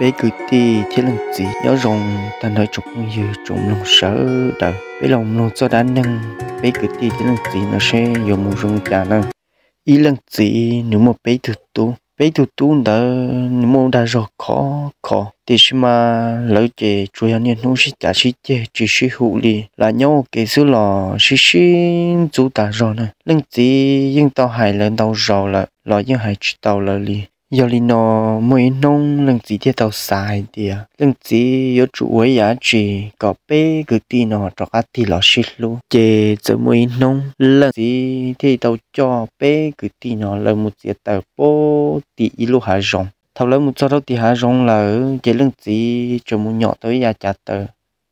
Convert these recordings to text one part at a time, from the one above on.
bé cứ ti thế lần gì nhớ rồng ta nói chụp như chụp lòng sợ đời bé lòng lòng cho đã nâng bé cứ ti thế lần gì nó sẽ dùng một rồng cả nâng ý lần gì nếu mà bé thực tu bé thực tu đã nếu mà đã rồi khó khó thì khi mà lỡ chị chủ yếu nên không biết đã chỉ chị chỉ chỉ hữu lý là nhau cái số là chỉ sinh chủ đã rồi nè lần gì nhưng tao hại lần tao rồi là lo nhưng hại chỉ tao là lý giờ linh nó mới nông lần gì thì tàu xài à lần gì yếu chủ ấy giá trị có bé cứ tí nó cho các ti nó xịt luôn chế giờ mới nông lần gì thì tàu cho bé cứ tí nó là một chiếc tàu bố tí lô hà rộng thầu lấy một số đó tí hà rộng là chế lần gì cho một nhỏ tới nhà trả tờ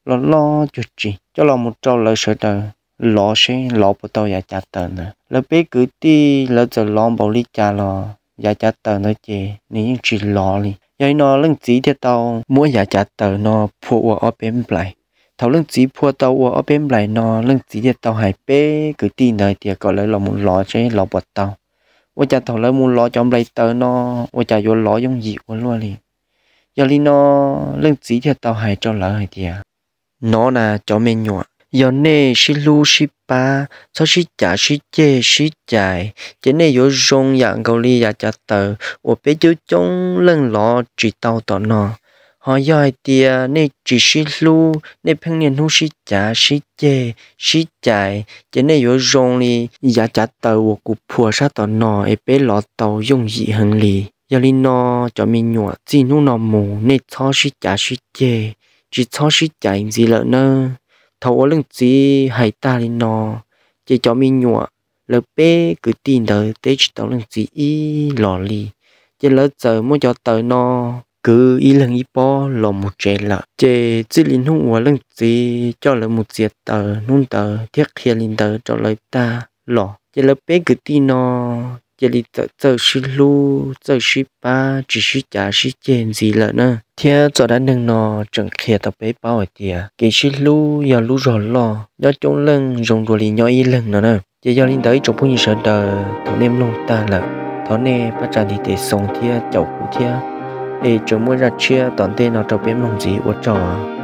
lo lo chút chị cho lo một trâu lời sợ tờ lo sẽ lo bộ tàu nhà trả tờ nữa là bé cứ tí là giờ lo bảo lý trả lo giờ chả tờ nó chè nên chỉ lo li giờ nó lưng chỉ thì tao mua giờ chả tờ nó phụ ở ở bên lại thầu lưng chỉ phụ tao ở bên lại nó lưng chỉ thì tao hay bé cứ tin đời thì gọi lại là một lo chứ lò bọt tao ôi chả thầu lại một lò trong lại tờ nó ôi chả vô lò giống gì của luôn liền giờ li nó lưng chỉ thì tao hay cho lỡ hay thì à. nó là cho mình nhọn yo nè shi lu shi ba so shi cha shi chê shi chạy chế nè yo rong dạng gầu li ya cha tờ ô bé chú chống lưng lọ chỉ tàu tỏ nọ họ yoi tia nè chỉ shi lu nè phăng niên hu shi cha shi chê shi chạy chế nè yo rong li ya cha tờ ô cụ phua sa tỏ nọ ê bé lọ tao dùng dị hằng li giờ li nó cho mình nhọ chỉ nu nó mù nè cho shi cha shi chê chỉ cho shi chạy gì lợ nơ thầu ở lưng chỉ hay ta lên nó chỉ cho mình nhọ lỡ bé cứ tin đời tết tao lưng chỉ y lò lì chỉ lỡ giờ muốn cho tờ nó cứ y lần y po lò một trẻ lợ chỉ chỉ linh hùng ở lưng chỉ cho lỡ một diệt tờ nung tờ thiết kia linh tờ cho lời ta lò chỉ lỡ bé cứ tin nó giờ đi tớ tớ xí lu tớ xí ba chỉ xí chả xí chèn gì là nè, thế cho đã nâng nó chẳng khía tập bế bao ở tìa cái xí lu giờ lu rồi lo nhớ chống lưng dùng đồ lì nhớ y lưng nữa nè giờ giờ lên tới chỗ phụ nữ sợ đờ thằng em luôn ta là thằng nè bắt chặt đi để sống thia chậu cũ thia để chỗ mua ra chia toàn tên nó cho bếm lòng gì uất trò